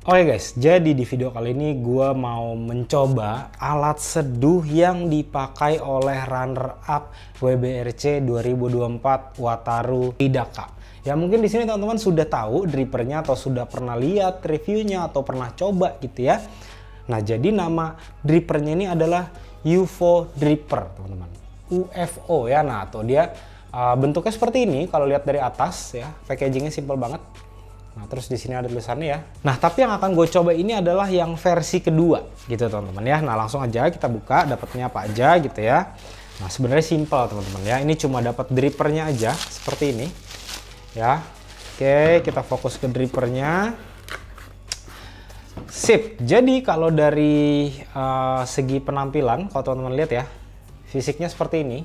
Oke oh okay ya guys, jadi di video kali ini gue mau mencoba alat seduh yang dipakai oleh runner-up WBRC 2024 Wataru Hidaka. Ya mungkin di sini teman-teman sudah tahu drippernya atau sudah pernah lihat reviewnya atau pernah coba gitu ya. Nah jadi nama drippernya ini adalah UFO Dripper teman-teman. UFO ya, nah atau dia uh, bentuknya seperti ini kalau lihat dari atas ya, packagingnya simple banget Nah, terus di sini ada tulisannya ya. Nah, tapi yang akan gue coba ini adalah yang versi kedua gitu teman-teman ya. Nah, langsung aja kita buka dapatnya apa aja gitu ya. Nah, sebenarnya simple teman-teman ya. Ini cuma dapat drippernya aja seperti ini. Ya. Oke, kita fokus ke drippernya. Sip. Jadi kalau dari uh, segi penampilan kalau teman-teman lihat ya, fisiknya seperti ini.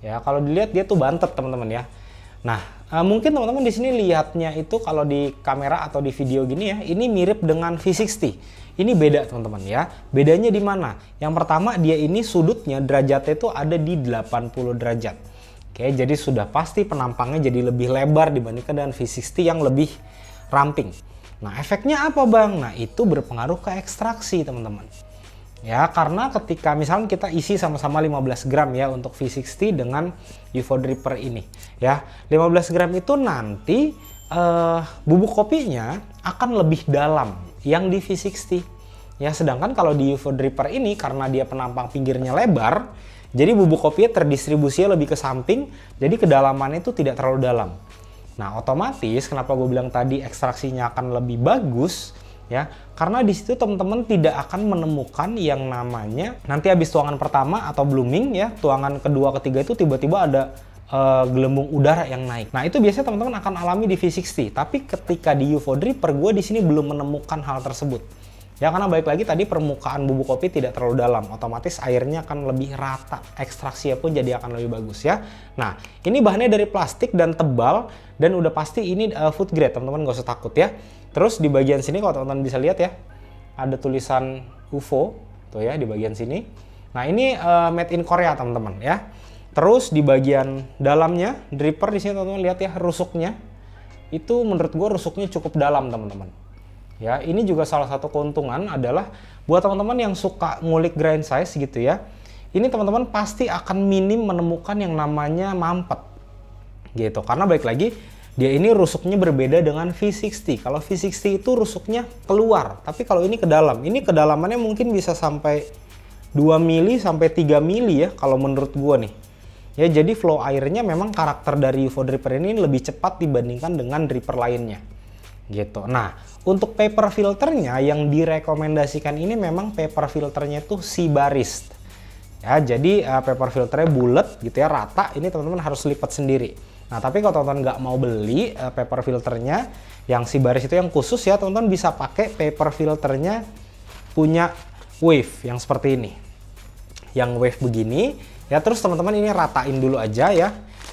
Ya, kalau dilihat dia tuh bantet teman-teman ya. Nah, Ah, mungkin teman-teman di sini lihatnya itu kalau di kamera atau di video gini ya, ini mirip dengan V60. Ini beda teman-teman ya. Bedanya di mana? Yang pertama dia ini sudutnya derajatnya itu ada di 80 derajat. Oke, jadi sudah pasti penampangnya jadi lebih lebar dibandingkan dengan V60 yang lebih ramping. Nah, efeknya apa bang? Nah, itu berpengaruh ke ekstraksi teman-teman. Ya, karena ketika misalnya kita isi sama-sama 15 gram ya untuk V60 dengan UFO dripper ini. Ya, 15 gram itu nanti uh, bubuk kopinya akan lebih dalam yang di V60. Ya, sedangkan kalau di UFO dripper ini karena dia penampang pinggirnya lebar, jadi bubuk kopinya terdistribusinya lebih ke samping, jadi kedalamannya itu tidak terlalu dalam. Nah, otomatis kenapa gue bilang tadi ekstraksinya akan lebih bagus, ya karena di situ teman-teman tidak akan menemukan yang namanya nanti habis tuangan pertama atau blooming ya tuangan kedua ketiga itu tiba-tiba ada uh, gelembung udara yang naik. Nah, itu biasanya teman-teman akan alami di V60, tapi ketika di UFO Dripper gue di sini belum menemukan hal tersebut. Ya karena baik lagi tadi permukaan bubuk kopi tidak terlalu dalam, otomatis airnya akan lebih rata, ekstraksinya pun jadi akan lebih bagus ya. Nah, ini bahannya dari plastik dan tebal dan udah pasti ini uh, food grade, teman-teman nggak usah takut ya. Terus di bagian sini kalau teman-teman bisa lihat ya, ada tulisan UFO tuh ya di bagian sini. Nah, ini uh, made in Korea, teman-teman ya. Terus di bagian dalamnya, dripper di sini teman-teman lihat ya rusuknya. Itu menurut gue rusuknya cukup dalam, teman-teman ya. Ini juga salah satu keuntungan adalah buat teman-teman yang suka ngulik grain size gitu ya. Ini teman-teman pasti akan minim menemukan yang namanya mampet. Gitu. Karena baik lagi dia ini rusuknya berbeda dengan V60. Kalau V60 itu rusuknya keluar, tapi kalau ini ke dalam. Ini kedalamannya mungkin bisa sampai 2 mili sampai 3 mili ya kalau menurut gua nih. Ya, jadi flow airnya memang karakter dari UFO dripper ini lebih cepat dibandingkan dengan dripper lainnya gitu. Nah, untuk paper filternya yang direkomendasikan ini memang paper filternya itu si baris. Ya, jadi uh, paper filternya bulat gitu ya, rata. Ini teman-teman harus lipat sendiri. Nah, tapi kalau teman-teman nggak mau beli uh, paper filternya yang si baris itu yang khusus ya, teman-teman bisa pakai paper filternya punya wave yang seperti ini. Yang wave begini, ya terus teman-teman ini ratain dulu aja ya.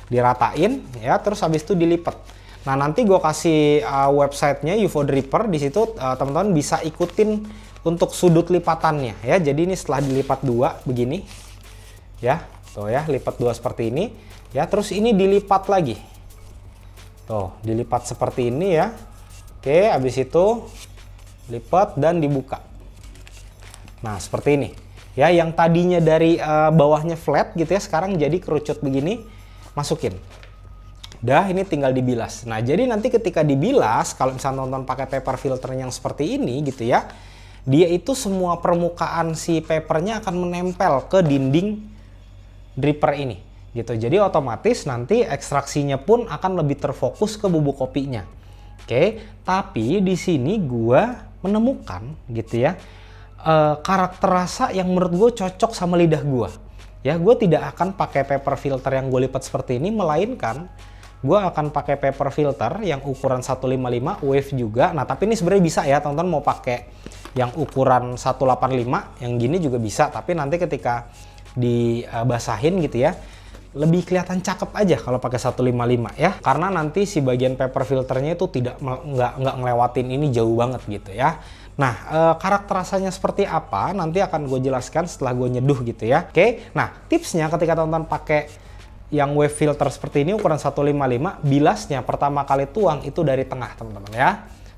Diratain ya, terus habis itu dilipat. Nah nanti gue kasih uh, websitenya UFO Dripper di situ uh, teman-teman bisa ikutin untuk sudut lipatannya ya. Jadi ini setelah dilipat dua begini ya, tuh ya lipat dua seperti ini ya. Terus ini dilipat lagi, tuh dilipat seperti ini ya. Oke, abis itu lipat dan dibuka. Nah seperti ini ya, yang tadinya dari uh, bawahnya flat gitu ya, sekarang jadi kerucut begini masukin. Dah, ini tinggal dibilas. Nah, jadi nanti ketika dibilas, kalau misalnya nonton pakai paper filter yang seperti ini gitu ya, dia itu semua permukaan si papernya akan menempel ke dinding dripper ini. Gitu. Jadi otomatis nanti ekstraksinya pun akan lebih terfokus ke bubuk kopinya. Oke, tapi di sini gua menemukan gitu ya, e, karakter rasa yang menurut gue cocok sama lidah gua. Ya, gue tidak akan pakai paper filter yang gue lipat seperti ini, melainkan gue akan pakai paper filter yang ukuran 155 wave juga nah tapi ini sebenarnya bisa ya teman-teman mau pakai yang ukuran 185 yang gini juga bisa tapi nanti ketika dibasahin gitu ya lebih kelihatan cakep aja kalau pakai 155 ya karena nanti si bagian paper filternya itu tidak nggak nggak ngelewatin ini jauh banget gitu ya Nah, e, karakter rasanya seperti apa nanti akan gue jelaskan setelah gue nyeduh gitu ya. Oke, nah tipsnya ketika tonton pakai yang wave filter seperti ini ukuran 155 bilasnya pertama kali tuang itu dari tengah teman-teman ya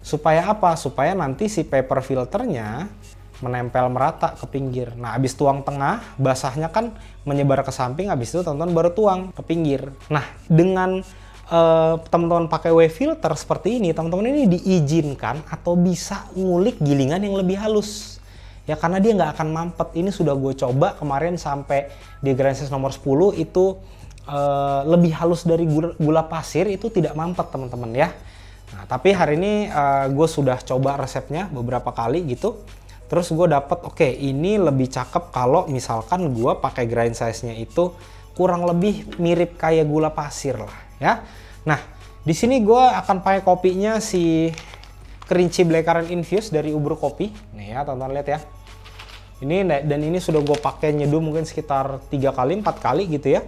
supaya apa supaya nanti si paper filternya menempel merata ke pinggir nah abis tuang tengah basahnya kan menyebar ke samping abis itu teman-teman baru tuang ke pinggir nah dengan teman eh, teman-teman pakai wave filter seperti ini teman-teman ini diizinkan atau bisa ngulik gilingan yang lebih halus ya karena dia nggak akan mampet ini sudah gue coba kemarin sampai di grand nomor 10 itu Eh, lebih halus dari gula, pasir itu tidak mampet teman-teman ya. Nah, tapi hari ini uh, eh, gue sudah coba resepnya beberapa kali gitu. Terus gue dapet, oke okay, ini lebih cakep kalau misalkan gue pakai grind size-nya itu kurang lebih mirip kayak gula pasir lah ya. Nah, di sini gue akan pakai kopinya si Kerinci Blackcurrant Infuse dari Ubur Kopi. Nih ya, tonton lihat ya. Ini dan ini sudah gue pakai nyeduh mungkin sekitar tiga kali, empat kali gitu ya.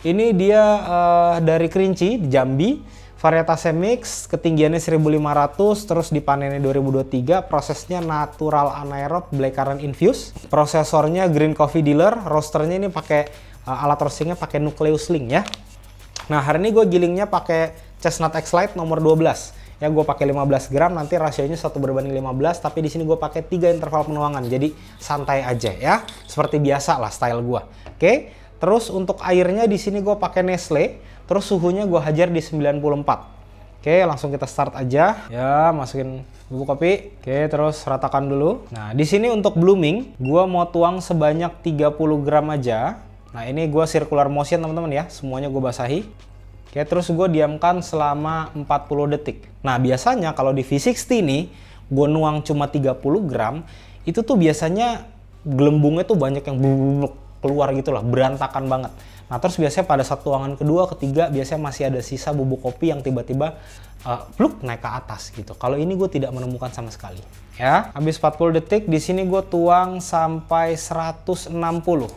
Ini dia uh, dari Kerinci, Jambi. varietas mix, ketinggiannya 1500, terus dipanennya 2023, prosesnya natural anaerob blackcurrant infused. Prosesornya green coffee dealer, roasternya ini pakai uh, alat roastingnya pakai nucleus link ya. Nah, hari ini gue gilingnya pakai Chestnut X Light nomor 12 ya gue pakai 15 gram nanti rasionya satu berbanding 15 tapi di sini gue pakai tiga interval penuangan jadi santai aja ya seperti biasa lah style gue oke Terus untuk airnya di sini gue pakai Nestle. Terus suhunya gue hajar di 94. Oke, langsung kita start aja. Ya, masukin bubuk kopi. Oke, terus ratakan dulu. Nah, di sini untuk blooming, gue mau tuang sebanyak 30 gram aja. Nah, ini gue circular motion teman-teman ya. Semuanya gue basahi. Oke, terus gue diamkan selama 40 detik. Nah, biasanya kalau di V60 ini, gue nuang cuma 30 gram, itu tuh biasanya gelembungnya tuh banyak yang bubuk keluar gitu lah, berantakan banget. Nah terus biasanya pada saat tuangan kedua, ketiga biasanya masih ada sisa bubuk kopi yang tiba-tiba uh, naik ke atas gitu. Kalau ini gue tidak menemukan sama sekali. Ya, habis 40 detik di sini gue tuang sampai 160.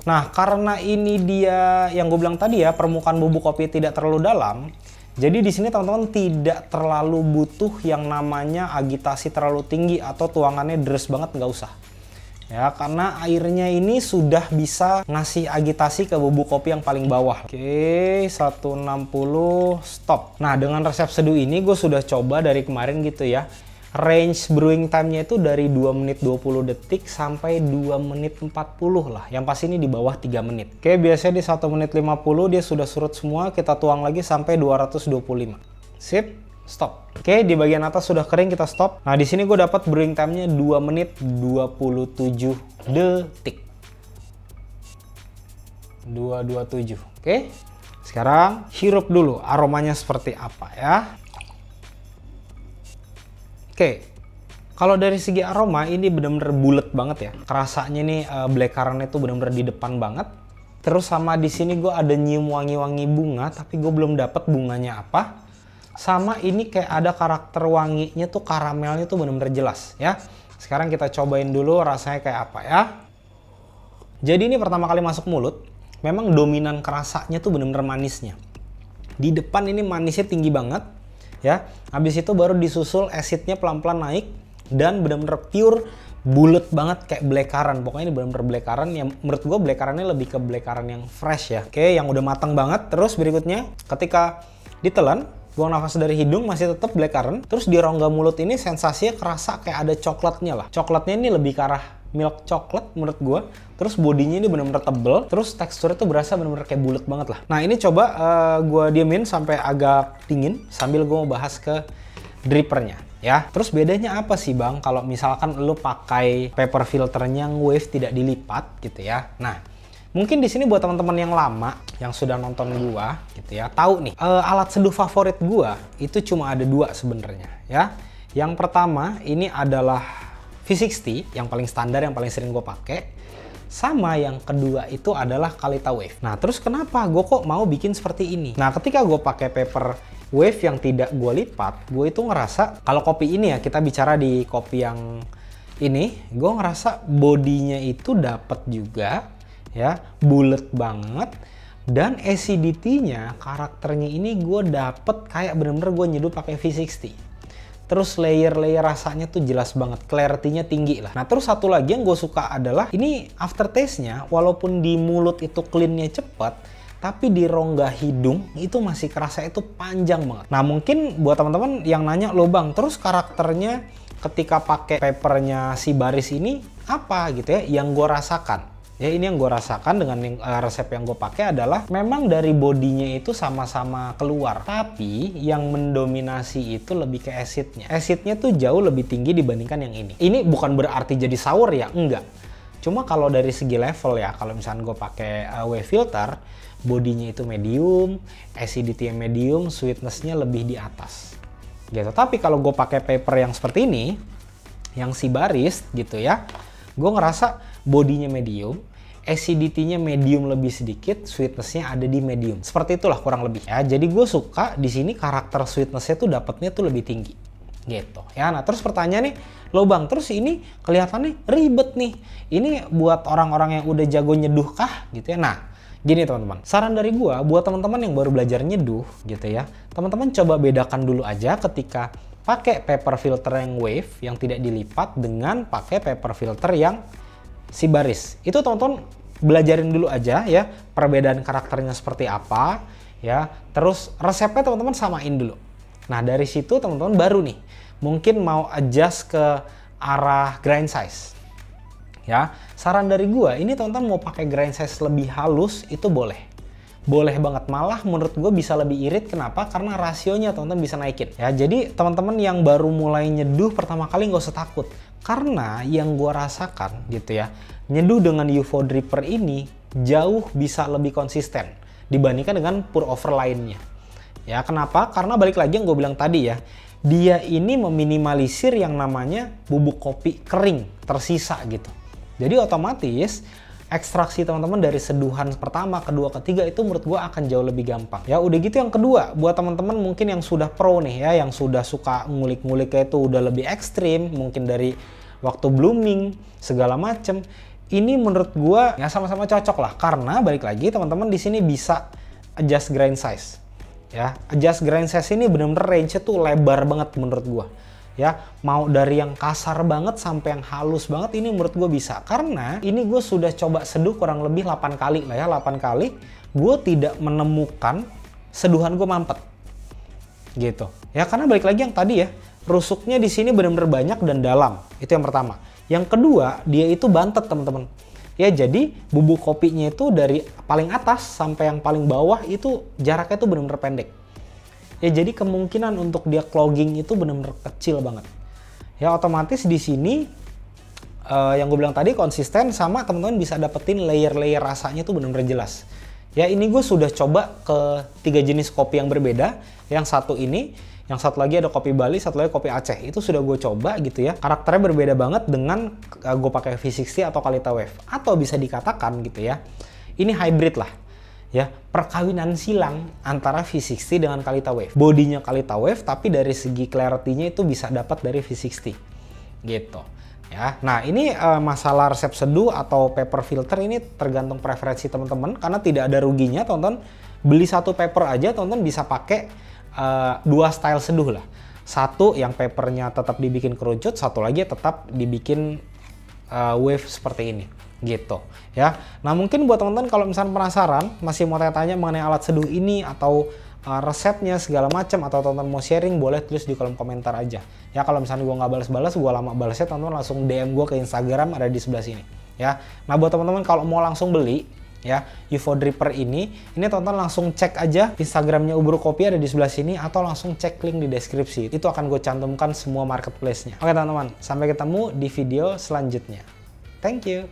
Nah karena ini dia yang gue bilang tadi ya permukaan bubuk kopi tidak terlalu dalam, jadi di sini teman-teman tidak terlalu butuh yang namanya agitasi terlalu tinggi atau tuangannya deres banget nggak usah ya karena airnya ini sudah bisa ngasih agitasi ke bubuk kopi yang paling bawah oke 160 stop nah dengan resep seduh ini gue sudah coba dari kemarin gitu ya range brewing time-nya itu dari 2 menit 20 detik sampai 2 menit 40 lah. Yang pasti ini di bawah 3 menit. Oke, biasanya di 1 menit 50 dia sudah surut semua, kita tuang lagi sampai 225. Sip stop. Oke, di bagian atas sudah kering kita stop. Nah, di sini gue dapat brewing time-nya 2 menit 27 detik. 227. Oke. Sekarang hirup dulu aromanya seperti apa ya. Oke. Kalau dari segi aroma ini benar-benar bulat banget ya. Kerasanya nih uh, black currant itu benar-benar di depan banget. Terus sama di sini gue ada nyium wangi-wangi bunga tapi gue belum dapat bunganya apa sama ini kayak ada karakter wanginya tuh karamelnya tuh bener-bener jelas ya sekarang kita cobain dulu rasanya kayak apa ya jadi ini pertama kali masuk mulut memang dominan kerasanya tuh bener-bener manisnya di depan ini manisnya tinggi banget ya habis itu baru disusul acidnya pelan-pelan naik dan bener-bener pure bulat banget kayak blackcurrant pokoknya ini bener-bener blackcurrant yang menurut gue blackcurrantnya lebih ke blackcurrant yang fresh ya oke yang udah matang banget terus berikutnya ketika ditelan buang nafas dari hidung masih tetap blackcurrant. Terus di rongga mulut ini sensasinya kerasa kayak ada coklatnya lah. Coklatnya ini lebih ke arah milk coklat menurut gue. Terus bodinya ini bener-bener tebel. Terus teksturnya tuh berasa bener-bener kayak bulat banget lah. Nah ini coba uh, eh, gue diamin sampai agak dingin sambil gue mau bahas ke drippernya ya. Terus bedanya apa sih bang kalau misalkan lo pakai paper filternya yang wave tidak dilipat gitu ya. Nah Mungkin di sini buat teman-teman yang lama yang sudah nonton gua gitu ya, tahu nih uh, alat seduh favorit gua itu cuma ada dua sebenarnya ya. Yang pertama ini adalah V60 yang paling standar yang paling sering gua pakai sama yang kedua itu adalah Kalita Wave. Nah terus kenapa gue kok mau bikin seperti ini? Nah ketika gue pakai paper wave yang tidak gue lipat, gue itu ngerasa kalau kopi ini ya kita bicara di kopi yang ini, gue ngerasa bodinya itu dapat juga ya bulat banget dan acidity-nya karakternya ini gue dapet kayak bener-bener gue nyeduh pakai V60 terus layer-layer rasanya tuh jelas banget clarity-nya tinggi lah nah terus satu lagi yang gue suka adalah ini aftertaste-nya walaupun di mulut itu clean-nya cepet tapi di rongga hidung itu masih kerasa itu panjang banget nah mungkin buat teman-teman yang nanya lo bang terus karakternya ketika pakai papernya si baris ini apa gitu ya yang gue rasakan ya ini yang gue rasakan dengan eh, resep yang gue pakai adalah memang dari bodinya itu sama-sama keluar tapi yang mendominasi itu lebih ke acidnya acidnya tuh jauh lebih tinggi dibandingkan yang ini ini bukan berarti jadi sour ya enggak cuma kalau dari segi level ya kalau misalnya gue pakai uh, eh, wave filter bodinya itu medium acidity medium sweetnessnya lebih di atas gitu tapi kalau gue pakai paper yang seperti ini yang si baris gitu ya gue ngerasa bodinya medium, acidity-nya medium lebih sedikit, sweetness-nya ada di medium. Seperti itulah kurang lebih ya. Jadi gue suka di sini karakter sweetness-nya tuh dapatnya tuh lebih tinggi gitu ya nah terus pertanyaan nih lo bang terus ini kelihatannya ribet nih ini buat orang-orang yang udah jago nyeduh kah gitu ya nah gini teman-teman saran dari gue buat teman-teman yang baru belajar nyeduh gitu ya teman-teman coba bedakan dulu aja ketika pakai paper filter yang wave yang tidak dilipat dengan pakai paper filter yang si baris. Itu tonton belajarin dulu aja ya perbedaan karakternya seperti apa ya. Terus resepnya teman-teman samain dulu. Nah, dari situ teman-teman baru nih mungkin mau adjust ke arah grind size. Ya, saran dari gua ini teman-teman mau pakai grind size lebih halus itu boleh boleh banget malah menurut gue bisa lebih irit kenapa karena rasionya teman-teman bisa naikin ya jadi teman-teman yang baru mulai nyeduh pertama kali nggak usah takut karena yang gue rasakan gitu ya nyeduh dengan UFO dripper ini jauh bisa lebih konsisten dibandingkan dengan pour over lainnya ya kenapa karena balik lagi yang gue bilang tadi ya dia ini meminimalisir yang namanya bubuk kopi kering tersisa gitu jadi otomatis ekstraksi teman-teman dari seduhan pertama, kedua, ketiga itu menurut gue akan jauh lebih gampang. Ya udah gitu yang kedua, buat teman-teman mungkin yang sudah pro nih ya, yang sudah suka ngulik-ngulik ya, itu udah lebih ekstrim, mungkin dari waktu blooming segala macem. Ini menurut gue ya sama-sama cocok lah, karena balik lagi teman-teman di sini bisa adjust grain size. Ya, adjust grain size ini bener-bener range-nya tuh lebar banget menurut gue ya mau dari yang kasar banget sampai yang halus banget ini menurut gue bisa karena ini gue sudah coba seduh kurang lebih 8 kali lah ya 8 kali gue tidak menemukan seduhan gue mampet gitu ya karena balik lagi yang tadi ya rusuknya di sini benar-benar banyak dan dalam itu yang pertama yang kedua dia itu bantet teman-teman ya jadi bubuk kopinya itu dari paling atas sampai yang paling bawah itu jaraknya itu benar-benar pendek ya jadi kemungkinan untuk dia clogging itu benar-benar kecil banget ya otomatis di sini uh, yang gue bilang tadi konsisten sama teman-teman bisa dapetin layer-layer rasanya tuh benar-benar jelas ya ini gue sudah coba ke tiga jenis kopi yang berbeda yang satu ini yang satu lagi ada kopi Bali, satu lagi kopi Aceh. Itu sudah gue coba gitu ya. Karakternya berbeda banget dengan eh, gue pakai V60 atau Kalita Wave. Atau bisa dikatakan gitu ya, ini hybrid lah ya perkawinan silang antara V60 dengan Kalita Wave. Bodinya Kalita Wave tapi dari segi clarity-nya itu bisa dapat dari V60. Gitu. Ya. Nah, ini uh, masalah resep seduh atau paper filter ini tergantung preferensi teman-teman karena tidak ada ruginya tonton beli satu paper aja tonton bisa pakai uh, dua style seduh lah. Satu yang papernya tetap dibikin kerucut, satu lagi tetap dibikin uh, wave seperti ini gitu ya. Nah mungkin buat teman-teman kalau misalnya penasaran masih mau tanya-tanya mengenai alat seduh ini atau uh, resepnya segala macam atau teman-teman mau sharing boleh tulis di kolom komentar aja. Ya kalau misalnya gue nggak balas-balas, gue lama balasnya teman-teman langsung DM gue ke Instagram ada di sebelah sini ya. Nah buat teman-teman kalau mau langsung beli ya UFO Dripper ini ini tonton langsung cek aja Instagramnya Ubro Kopi ada di sebelah sini atau langsung cek link di deskripsi itu akan gue cantumkan semua marketplace-nya oke teman-teman sampai ketemu di video selanjutnya thank you